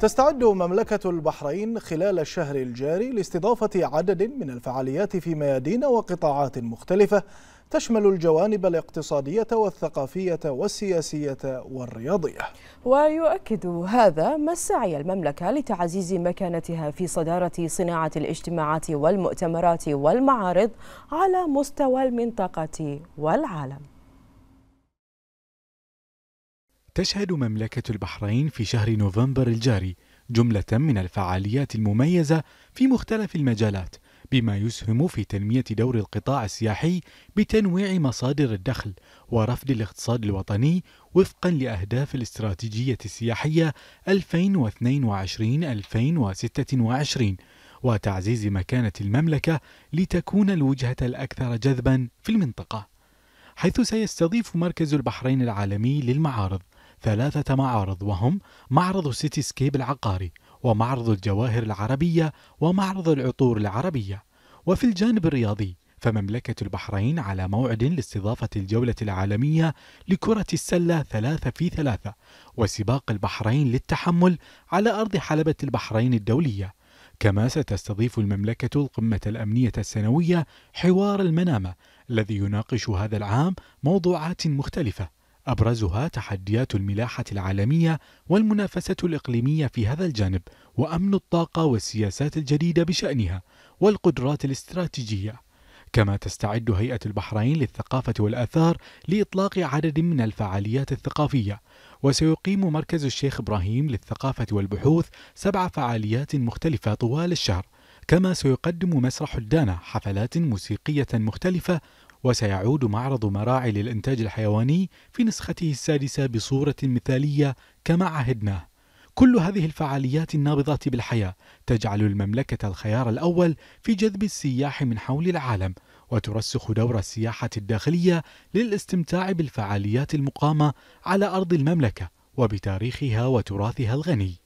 تستعد مملكة البحرين خلال الشهر الجاري لاستضافة عدد من الفعاليات في ميادين وقطاعات مختلفة تشمل الجوانب الاقتصادية والثقافية والسياسية والرياضية ويؤكد هذا ما سعي المملكة لتعزيز مكانتها في صدارة صناعة الاجتماعات والمؤتمرات والمعارض على مستوى المنطقة والعالم تشهد مملكة البحرين في شهر نوفمبر الجاري جملة من الفعاليات المميزة في مختلف المجالات بما يسهم في تنمية دور القطاع السياحي بتنويع مصادر الدخل ورفد الاقتصاد الوطني وفقا لأهداف الاستراتيجية السياحية 2022-2026 وتعزيز مكانة المملكة لتكون الوجهة الأكثر جذبا في المنطقة حيث سيستضيف مركز البحرين العالمي للمعارض ثلاثة معارض وهم معرض سيتي سكيب العقاري ومعرض الجواهر العربية ومعرض العطور العربية وفي الجانب الرياضي فمملكة البحرين على موعد لاستضافة الجولة العالمية لكرة السلة ثلاثة في ثلاثة وسباق البحرين للتحمل على أرض حلبة البحرين الدولية كما ستستضيف المملكة القمة الأمنية السنوية حوار المنامة الذي يناقش هذا العام موضوعات مختلفة أبرزها تحديات الملاحة العالمية والمنافسة الإقليمية في هذا الجانب وأمن الطاقة والسياسات الجديدة بشأنها والقدرات الاستراتيجية كما تستعد هيئة البحرين للثقافة والآثار لإطلاق عدد من الفعاليات الثقافية وسيقيم مركز الشيخ إبراهيم للثقافة والبحوث سبع فعاليات مختلفة طوال الشهر كما سيقدم مسرح الدانة حفلات موسيقية مختلفة وسيعود معرض مراعي للإنتاج الحيواني في نسخته السادسة بصورة مثالية كما عهدناه كل هذه الفعاليات النابضة بالحياة تجعل المملكة الخيار الأول في جذب السياح من حول العالم وترسخ دور السياحة الداخلية للاستمتاع بالفعاليات المقامة على أرض المملكة وبتاريخها وتراثها الغني